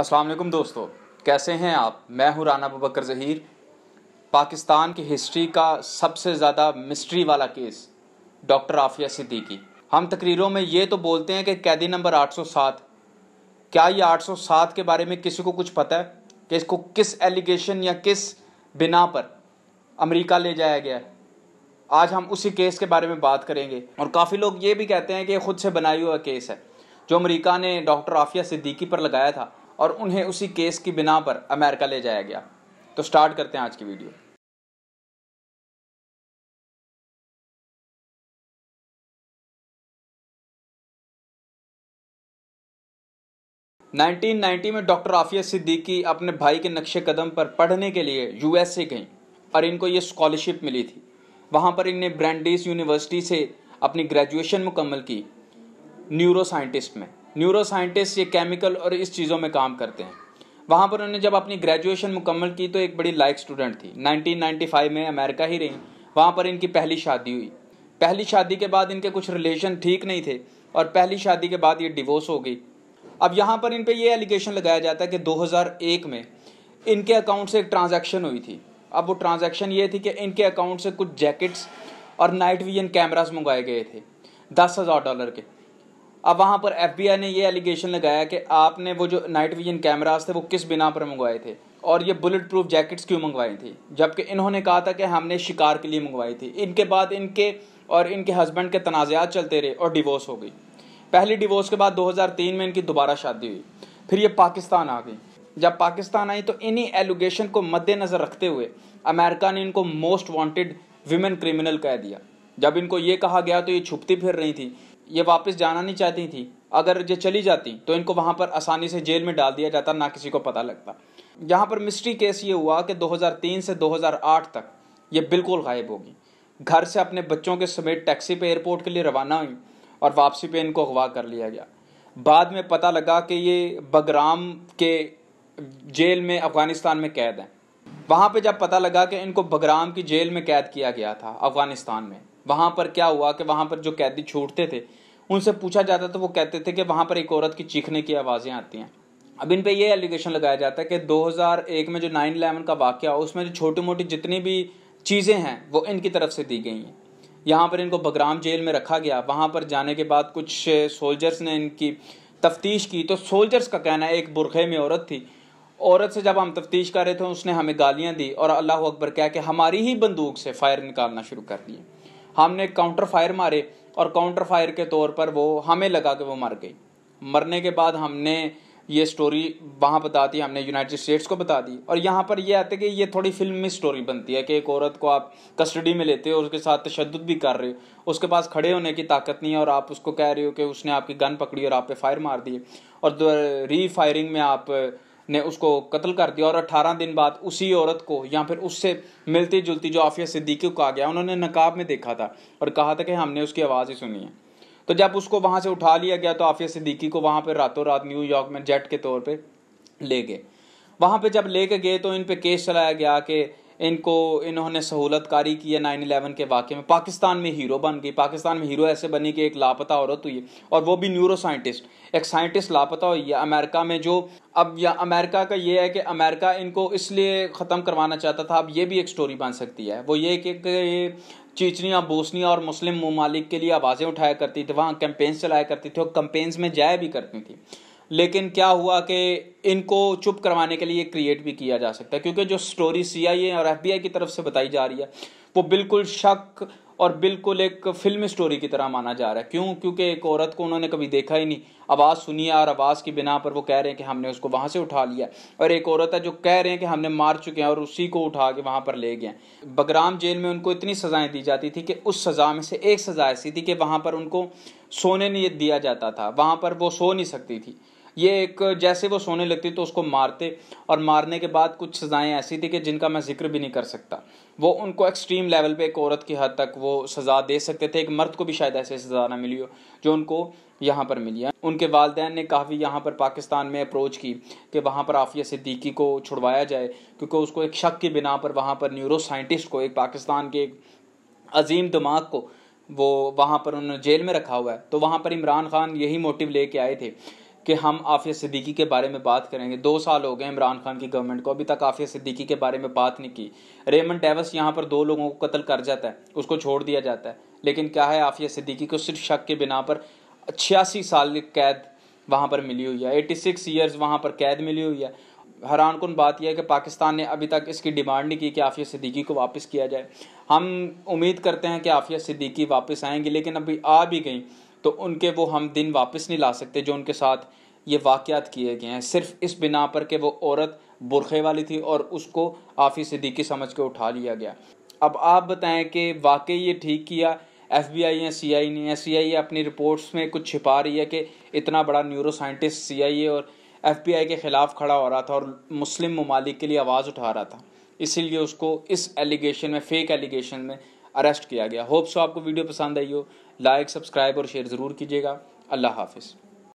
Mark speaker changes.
Speaker 1: अस्सलाम वालेकुम दोस्तों कैसे हैं आप मैं हूं राना बकर ज़हीर पाकिस्तान की हिस्ट्री का सबसे ज़्यादा मिस्ट्री वाला केस डॉक्टर आफिया सिद्दीकी हम तकरीरों में ये तो बोलते हैं कि कैदी नंबर 807 क्या ये 807 के बारे में किसी को कुछ पता है कि इसको किस एलिगेशन या किस बिना पर अमेरिका ले जाया गया है आज हम उसी केस के बारे में बात करेंगे और काफ़ी लोग ये भी कहते हैं कि खुद से बनाई हुआ केस है जो अमेरिका ने डॉक्टर आफिया सिद्दीकी पर लगाया था और उन्हें उसी केस की बिना पर अमेरिका ले जाया गया तो स्टार्ट करते हैं आज की वीडियो नाइनटीन नाइनटी में डॉक्टर आफिया सिद्दीकी अपने भाई के नक्शे कदम पर पढ़ने के लिए यूएसए गई और इनको ये स्कॉलरशिप मिली थी वहाँ पर इनने ब्रांडिस यूनिवर्सिटी से अपनी ग्रेजुएशन मुकम्मल की न्यूरो साइंटिस्ट में न्यूरो साइंटिस्ट ये केमिकल और इस चीज़ों में काम करते हैं वहाँ पर उन्होंने जब अपनी ग्रेजुएशन मुकम्मल की तो एक बड़ी लाइक स्टूडेंट थी 1995 में अमेरिका ही रही वहाँ पर इनकी पहली शादी हुई पहली शादी के बाद इनके कुछ रिलेशन ठीक नहीं थे और पहली शादी के बाद ये डिवोर्स हो गई अब यहाँ पर इन पर यह एलिगेशन लगाया जाता है कि 2001 में इनके अकाउंट से एक ट्रांजेक्शन हुई थी अब वो ट्रांजेक्शन ये थी कि इनके अकाउंट से कुछ जैकेट्स और नाइट विजन कैमराज मंगवाए गए थे दस हज़ार डॉलर के अब वहाँ पर एफ ने ये एलिगेशन लगाया कि आपने वो जो नाइट विजन कैमराज थे वो किस बिना पर मंगवाए थे और ये बुलेट प्रूफ जैकेट्स क्यों मंगवाई थी जबकि इन्होंने कहा था कि हमने शिकार के लिए मंगवाई थी इनके बाद इनके और इनके हस्बैंड के तनाज़ात चलते रहे और डिवोर्स हो गई पहली डिवोर्स के बाद 2003 में इनकी दोबारा शादी हुई फिर ये पाकिस्तान आ गई जब पाकिस्तान आई तो इन्हीं एलिगेशन को मद्देनज़र रखते हुए अमेरिका ने इनको मोस्ट वांटेड विमेन क्रिमिनल कह दिया जब इनको ये कहा गया तो ये छुपती फिर रही थी ये वापस जाना नहीं चाहती थी अगर ये चली जाती तो इनको वहाँ पर आसानी से जेल में डाल दिया जाता ना किसी को पता लगता यहाँ पर मिस्ट्री केस ये हुआ कि 2003 से 2008 तक ये बिल्कुल गायब होगी घर से अपने बच्चों के समेत टैक्सी पे एयरपोर्ट के लिए रवाना हुई और वापसी पे इनको अगवा कर लिया गया बाद में पता लगा कि ये बगराम के जेल में अफ़गानिस्तान में कैद हैं वहाँ पे जब पता लगा कि इनको बगराम की जेल में कैद किया गया था अफ़गानिस्तान में वहाँ पर क्या हुआ कि वहाँ पर जो कैदी छूटते थे उनसे पूछा जाता तो वो कहते थे कि वहाँ पर एक औरत की चीखने की आवाज़ें आती हैं अब इन पे ये एलिगेशन लगाया जाता है कि 2001 में जो 9 इलेवन का वाक्य हुआ उसमें जो छोटी मोटी जितनी भी चीज़ें हैं वो इनकी तरफ से दी गई हैं यहाँ पर इनको बगराम जेल में रखा गया वहाँ पर जाने के बाद कुछ सोल्जर्स ने इनकी तफ्तीश की तो सोल्जर्स का कहना है एक बुरखे में औरत थी औरत से जब हम तफ्तीश कर रहे थे उसने हमें गालियाँ दी और अल्लाह अकबर कह के हमारी ही बंदूक से फायर निकालना शुरू कर दिए हमने काउंटर फायर मारे और काउंटर फायर के तौर पर वो हमें लगा कि वो मर गई मरने के बाद हमने ये स्टोरी वहाँ बता दी हमने यूनाइटेड स्टेट्स को बता दी और यहाँ पर यह आते कि ये थोड़ी फिल्मी स्टोरी बनती है कि एक औरत को आप कस्टडी में लेते हो उसके साथ तशद भी कर रहे हो उसके पास खड़े होने की ताकत नहीं है और आप उसको कह रहे हो कि उसने आपकी गन पकड़ी और आप पे फायर मार दिए और री फायरिंग में आप ने उसको कत्ल कर दिया और अठारह दिन बाद उसी औरत को या फिर उससे मिलती जुलती जो आफिया सिद्दीकी को आ गया उन्होंने नकाब में देखा था और कहा था कि हमने उसकी आवाज़ ही सुनी है तो जब उसको वहाँ से उठा लिया गया तो आफिया सिद्दीकी को वहाँ पर रातों रात न्यूयॉर्क में जेट के तौर पर ले गए वहाँ पर जब ले के गए तो इन पर केस चलाया गया कि इनको इन्होंने सहूलत कारी की है नाइन इलेवन के वाक्य में पाकिस्तान में हीरो बन गई पाकिस्तान में हीरो ऐसे बनी कि एक लापता औरत हुई और वो भी न्यूरो साइंटिस्ट एक साइंटिस्ट लापता हुई है अमेरिका में जो अब या अमेरिका का ये है कि अमेरिका इनको इसलिए ख़त्म करवाना चाहता था अब ये भी एक स्टोरी बन सकती है वो ये कि चीचनिया बोसनिया और मुस्लिम ममालिक के लिए आवाज़ें उठाया करती थी वहाँ कैंपेन्स चलाया करती थी और कैंपेन्स में जाया भी करती थी लेकिन क्या हुआ कि इनको चुप करवाने के लिए क्रिएट भी किया जा सकता है क्योंकि जो स्टोरी सी ए और आई की तरफ से बताई जा रही है वो बिल्कुल शक और बिल्कुल एक फिल्म स्टोरी की तरह माना जा रहा है क्यों क्योंकि एक औरत को उन्होंने कभी देखा ही नहीं आवाज़ सुनी है और आवाज़ की बिना पर वो कह रहे हैं कि हमने उसको वहाँ से उठा लिया और एक औरत है जो कह रहे हैं कि हमने मार चुके हैं और उसी को उठा के वहाँ पर ले गए बगराम जेल में उनको इतनी सज़ाएँ दी जाती थी कि उस सज़ा में से एक सज़ा ऐसी थी कि वहाँ पर उनको सोने नहीं दिया जाता था वहाँ पर वो सो नहीं सकती थी ये एक जैसे वो सोने लगती तो उसको मारते और मारने के बाद कुछ सज़ाएँ ऐसी थी कि जिनका मैं जिक्र भी नहीं कर सकता वो उनको एक्सट्रीम लेवल पे एक औरत की हद तक वो सज़ा दे सकते थे एक मर्द को भी शायद ऐसी सज़ा ना मिली हो जो उनको यहाँ पर मिली है उनके वालदेन ने काफ़ी यहाँ पर पाकिस्तान में अप्रोच की कि वहाँ पर आफिया सिद्दीकी को छुड़वाया जाए क्योंकि उसको एक शक की बिना पर वहाँ पर न्यूरो साइंटिस्ट को एक पाकिस्तान के एक अजीम दिमाग को वो वहाँ पर उन्होंने जेल में रखा हुआ है तो वहाँ पर इमरान खान यही मोटिव लेके आए थे कि हम आफिया सिद्दीकी के बारे में बात करेंगे दो साल हो गए इमरान खान की गवर्नमेंट को अभी तक आफिया सिद्दीकी के बारे में बात नहीं की रेमन डेवस यहाँ पर दो लोगों को कत्ल कर जाता है उसको छोड़ दिया जाता है लेकिन क्या है आफिया सिद्दीकी को सिर्फ शक के बिना पर छियासी साल कैद वहाँ पर मिली हुई है एटी सिक्स ईयर्स वहाँ पर कैद मिली हुई है हैरान कन बात यह है कि पाकिस्तान ने अभी तक इसकी डिमांड नहीं की कि आफिया सिद्दीकी को वापस किया जाए हम उम्मीद करते हैं कि आफिया सिद्दीकी वापस आएंगी लेकिन अभी आ भी गई तो उनके वो हम दिन वापस नहीं ला सकते जो उनके साथ ये वाक़ात किए गए हैं सिर्फ इस बिना पर कि वो औरत बुरखे वाली थी और उसको आफिया सिद्दीकी समझ के उठा लिया गया अब आप बताएं कि वाकई ये ठीक किया एफ़ बी आई या सी आई ने है आई अपनी रिपोर्ट्स में कुछ छिपा रही है कि इतना बड़ा न्यूरो साइंटिस्ट सी आई ए और एफ़ बी आई के ख़िलाफ़ खड़ा हो रहा था और मुस्लिम ममालिक के लिए आवाज़ उठा रहा था इसीलिए उसको इस एलिगेशन में फेक एलिगेशन में अरेस्ट किया गया होप्स आपको वीडियो पसंद आई हो लाइक सब्सक्राइब और शेयर ज़रूर कीजिएगा अल्लाह हाफिज़